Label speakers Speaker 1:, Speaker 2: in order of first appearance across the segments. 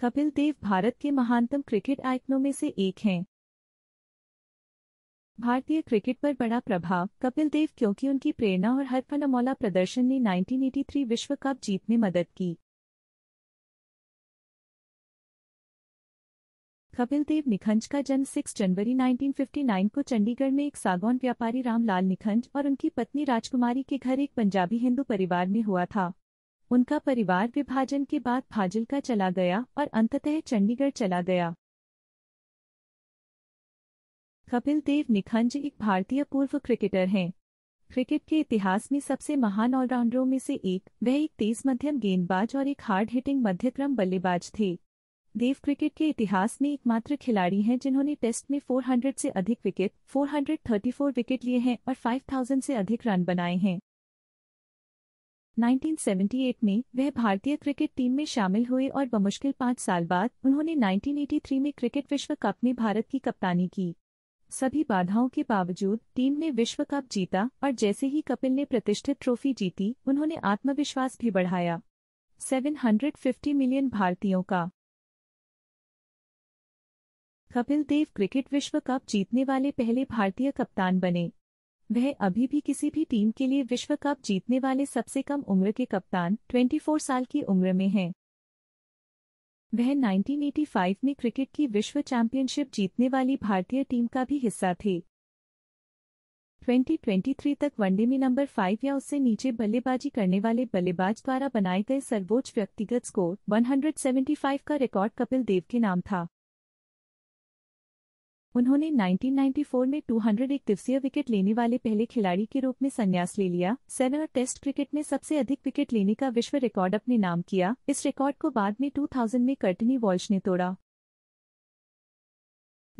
Speaker 1: कपिल देव भारत के महानतम क्रिकेट आइकनों में से एक हैं भारतीय क्रिकेट पर बड़ा प्रभाव कपिल देव क्योंकि उनकी प्रेरणा और हर फनमौला प्रदर्शन ने 1983 विश्व कप जीत में मदद की कपिल देव निखंज का जन्म 6 जनवरी 1959 को चंडीगढ़ में एक सागौन व्यापारी रामलाल निखंज और उनकी पत्नी राजकुमारी के घर एक पंजाबी हिंदू परिवार में हुआ था उनका परिवार विभाजन के बाद फाजिलका चला गया और अंततः चंडीगढ़ चला गया कपिल देव निखंज एक भारतीय पूर्व क्रिकेटर हैं क्रिकेट के इतिहास में सबसे महान ऑलराउंडरों में से एक वह एक तेज मध्यम गेंदबाज और एक हार्ड हिटिंग मध्यक्रम बल्लेबाज थे देव क्रिकेट के इतिहास में एकमात्र खिलाड़ी हैं जिन्होंने टेस्ट में 400 से अधिक विकेट 434 विकेट लिए हैं और 5000 से अधिक रन बनाए हैं 1978 में वह भारतीय क्रिकेट टीम में शामिल हुए और बमुश्किल पाँच साल बाद उन्होंने 1983 में क्रिकेट विश्व कप में भारत की कप्तानी की सभी बाधाओं के बावजूद टीम ने विश्व कप जीता और जैसे ही कपिल ने प्रतिष्ठित ट्रॉफी जीती उन्होंने आत्मविश्वास भी बढ़ाया 750 मिलियन भारतीयों का कपिल देव क्रिकेट विश्व कप जीतने वाले पहले भारतीय कप्तान बने वह अभी भी किसी भी टीम के लिए विश्व कप जीतने वाले सबसे कम उम्र के कप्तान 24 साल की उम्र में हैं वह 1985 में क्रिकेट की विश्व चैंपियनशिप जीतने वाली भारतीय टीम का भी हिस्सा थे 2023 तक वनडे में नंबर फाइव या उससे नीचे बल्लेबाजी करने वाले बल्लेबाज द्वारा बनाए गए सर्वोच्च व्यक्तिगत स्कोर 175 का रिकॉर्ड कपिल देव के नाम था उन्होंने 1994 में 201 दिवसीय विकेट लेने वाले पहले खिलाड़ी के रूप में संन्यास ले लिया सेनर टेस्ट क्रिकेट में सबसे अधिक विकेट लेने का विश्व रिकॉर्ड अपने नाम किया इस रिकॉर्ड को बाद में 2000 में कर्टनी वॉल्स ने तोड़ा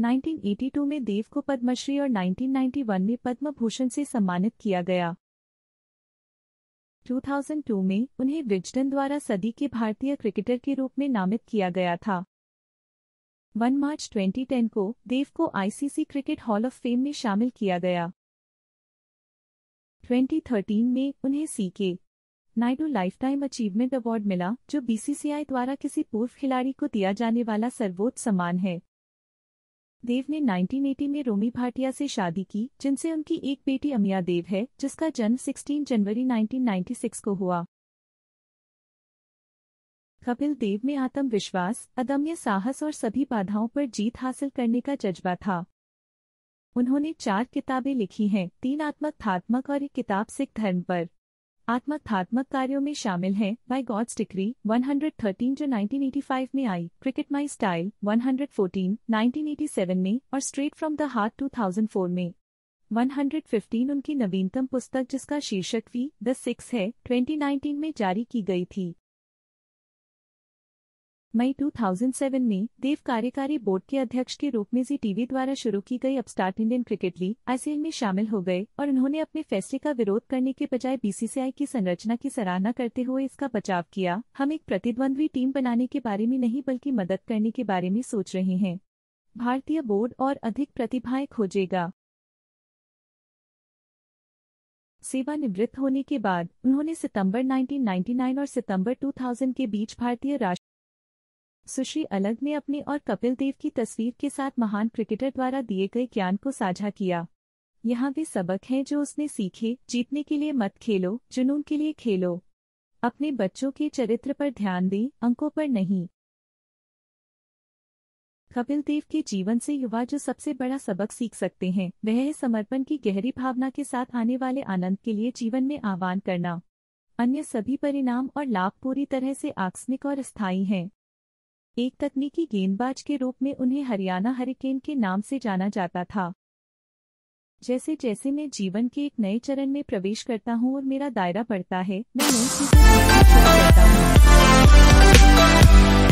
Speaker 1: 1982 में देव को पद्मश्री और 1991 में पद्म भूषण से सम्मानित किया गया 2002 में उन्हें विजडन द्वारा सदी के भारतीय क्रिकेटर के रूप में नामित किया गया था 1 मार्च 2010 को देव को ICC cricket hall of fame में शामिल किया गया 2013 में उन्हें CK Naidu lifetime achievement award मिला जो बीसीसीआई द्वारा किसी पूर्व खिलाड़ी को दिया जाने वाला सर्वोच्च सम्मान है देव ने 1980 में रोमी भाटिया से शादी की जिनसे उनकी एक बेटी अमिया देव है जिसका जन्म 16 जनवरी 1996 को हुआ कपिल देव में आत्मविश्वास अदम्य साहस और सभी बाधाओं पर जीत हासिल करने का जज्बा था उन्होंने चार किताबें लिखी हैं तीन आत्मकथात्मक और एक किताब सिख धर्म पर आत्मकथात्मक कार्यों में शामिल हैं बाय गॉड्स डिक्री 113 जो 1985 में आई क्रिकेट माई स्टाइल 114 1987 में और स्ट्रेट फ्रॉम द हार्ट 2004 में 115 उनकी नवीनतम पुस्तक जिसका शीर्षक वी द सिक्स है 2019 में जारी की गई थी मई 2007 में देव कार्यकारी बोर्ड के अध्यक्ष के रूप में जी टीवी द्वारा शुरू की गई upstart Indian cricket league ICL में शामिल हो गए और उन्होंने अपने फैसले का विरोध करने के बजाय बीसीसीआई की संरचना की सराहना करते हुए इसका बचाव किया हम एक प्रतिद्वंद्वी टीम बनाने के बारे में नहीं बल्कि मदद करने के बारे में सोच रहे हैं भारतीय बोर्ड और अधिक प्रतिभाएं खोजेगा सेवानिवृत्त होने के बाद उन्होंने सितंबर 1999 और सितंबर 2000 के बीच भारतीय राष्ट्रीय सुश्री अलग ने अपने और कपिल देव की तस्वीर के साथ महान क्रिकेटर द्वारा दिए गए ज्ञान को साझा किया यहाँ वे सबक हैं जो उसने सीखे जीतने के लिए मत खेलो जुनून के लिए खेलो अपने बच्चों के चरित्र पर ध्यान दें अंकों पर नहीं कपिल देव के जीवन से युवा जो सबसे बड़ा सबक सीख सकते हैं वह है समर्पण की गहरी भावना के साथ आने वाले आनंद के लिए जीवन में आह्वान करना अन्य सभी परिणाम और लाभ पूरी तरह से आकस्मिक और स्थायी हैं एक तकनीकी गेंदबाज के रूप में उन्हें हरियाणा हरिकेन के नाम से जाना जाता था जैसे जैसे मैं जीवन के एक नए चरण में प्रवेश करता हूँ और मेरा दायरा बढ़ता है मैं नई चीजें करता